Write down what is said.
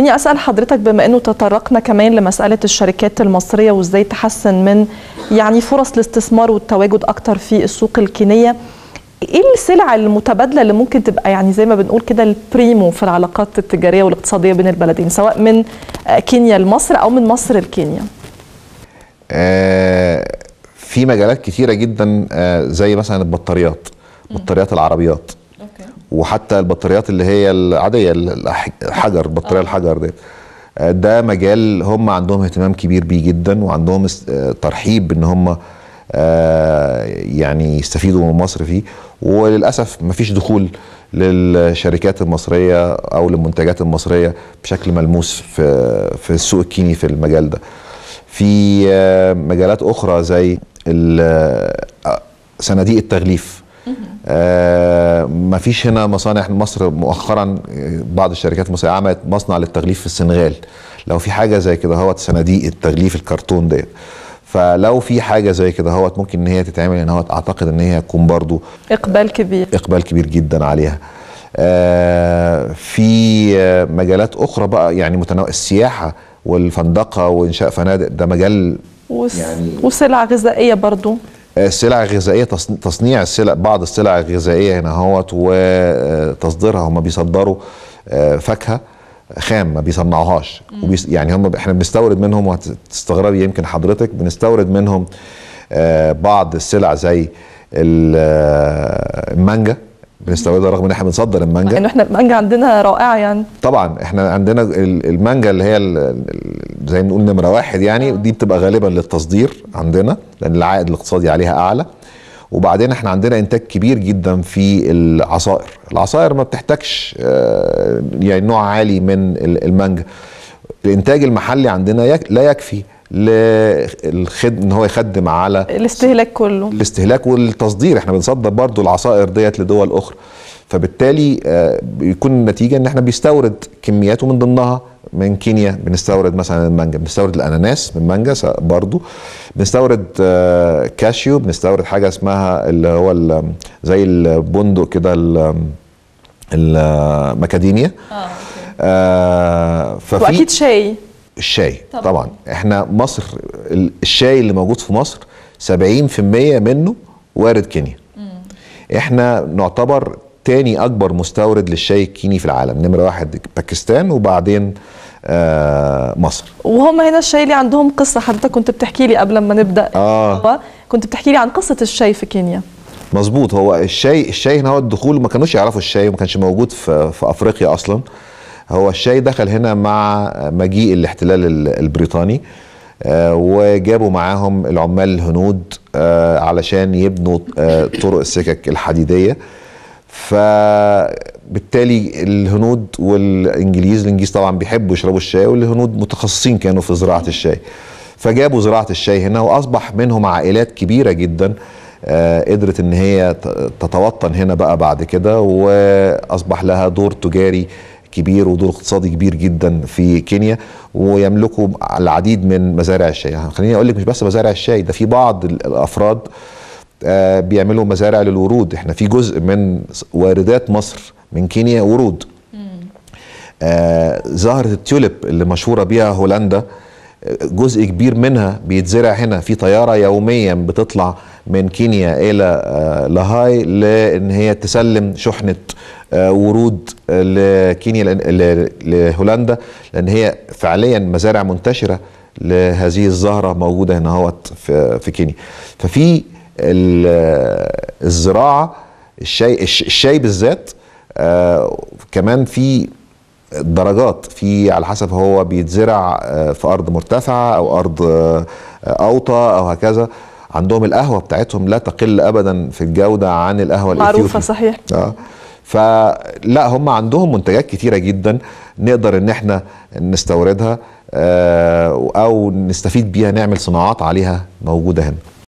خليني اسال حضرتك بما انه تطرقنا كمان لمساله الشركات المصريه وازاي تحسن من يعني فرص الاستثمار والتواجد اكتر في السوق الكينيه ايه السلع المتبادله اللي ممكن تبقى يعني زي ما بنقول كده البريمو في العلاقات التجاريه والاقتصاديه بين البلدين سواء من كينيا لمصر او من مصر لكينيا آه في مجالات كثيره جدا آه زي مثلا البطاريات بطاريات العربيات وحتى البطاريات اللي هي العاديه الحجر البطاريه آه. الحجر ديت آه، ده مجال هم عندهم اهتمام كبير بيه جدا وعندهم آه، ترحيب ان هم يعني يستفيدوا من مصر فيه وللاسف مفيش دخول للشركات المصريه او للمنتجات المصريه بشكل ملموس في في السوق الكيني في المجال ده. في مجالات اخرى زي صناديق التغليف آه، ما فيش هنا مصانع مصر مؤخرا آه، بعض الشركات المصريه عملت مصنع للتغليف في السنغال لو في حاجه زي كده هو صناديق التغليف الكرتون ديت فلو في حاجه زي كده هوت ممكن ان هي تتعمل ان هوت اعتقد ان هي هتكون برضو اقبال كبير اقبال كبير جدا عليها آه في آه، مجالات اخرى بقى يعني متنوع السياحه والفندقه وانشاء فنادق ده مجال وس يعني وسلع غذائيه برضو السلع الغذائيه تصنيع السلع بعض السلع الغذائيه هنا اهوت وتصديرها آه، هم بيصدروا آه، فاكهه خام ما بيصنعوهاش يعني هم احنا بنستورد منهم وهتستغربي يمكن حضرتك بنستورد منهم آه، بعض السلع زي المانجا بنستوردها رغم ان احنا بنصدر المانجا لان احنا المانجا عندنا رائعه يعني طبعا احنا عندنا المانجا اللي هي زي ما نقول نمره واحد يعني دي بتبقى غالبا للتصدير عندنا لان العائد الاقتصادي عليها اعلى وبعدين احنا عندنا انتاج كبير جدا في العصائر العصائر ما بتحتاجش آه، يعني نوع عالي من المانجا الانتاج المحلي عندنا لا يكفي للخدم ان هو يخدم على الاستهلاك كله الاستهلاك والتصدير احنا بنصدر برضو العصائر ديت لدول اخرى فبالتالي آه، بيكون النتيجه ان احنا بيستورد كميات ومن ضمنها من كينيا بنستورد مثلا المانجا بنستورد الاناناس من مانجا برضو بنستورد آه، كاشيو بنستورد حاجه اسمها اللي هو زي البندق كده المكاديميا اه, آه ففي واكيد شاي الشاي طبعا. طبعا احنا مصر الشاي اللي موجود في مصر 70% منه وارد كينيا احنا نعتبر تاني اكبر مستورد للشاي الكيني في العالم نمره واحد باكستان وبعدين آه مصر وهم هنا الشاي اللي عندهم قصه حضرتك كنت بتحكي لي قبل ما نبدا آه. كنت بتحكي لي عن قصه الشاي في كينيا مظبوط هو الشاي الشاي هنا هو الدخول ما كانوش يعرفوا الشاي وما كانش موجود في, في افريقيا اصلا هو الشاي دخل هنا مع مجيء الاحتلال البريطاني آه، وجابوا معاهم العمال الهنود آه، علشان يبنوا آه، طرق السكك الحديديه فبالتالي الهنود والانجليز الانجليز طبعا بيحبوا يشربوا الشاي والهنود متخصصين كانوا في زراعه الشاي فجابوا زراعه الشاي هنا واصبح منهم عائلات كبيره جدا آه، قدرت ان هي تتوطن هنا بقى بعد كده واصبح لها دور تجاري كبير ودور اقتصادي كبير جدا في كينيا ويملكوا العديد من مزارع الشاي يعني خليني اقول لك مش بس مزارع الشاي ده في بعض الافراد آه، بيعملوا مزارع للورود احنا في جزء من واردات مصر من كينيا ورود آه، زهرة التيوليب اللي مشهورة بيها هولندا آه، جزء كبير منها بيتزرع هنا في طيارة يوميا بتطلع من كينيا إلى لاهاي لأن هي تسلم شحنة ورود لكينيا لهولندا لأن هي فعليا مزارع منتشرة لهذه الزهرة موجودة هنا في كينيا ففي الزراعه الشاي الشاي بالذات آه، كمان في درجات في على حسب هو بيتزرع آه، في ارض مرتفعه او ارض آه، اوطى او هكذا عندهم القهوه بتاعتهم لا تقل ابدا في الجوده عن القهوه معروفه صحيح آه. فلا هم عندهم منتجات كتيره جدا نقدر ان احنا نستوردها او نستفيد بيها نعمل صناعات عليها موجوده هنا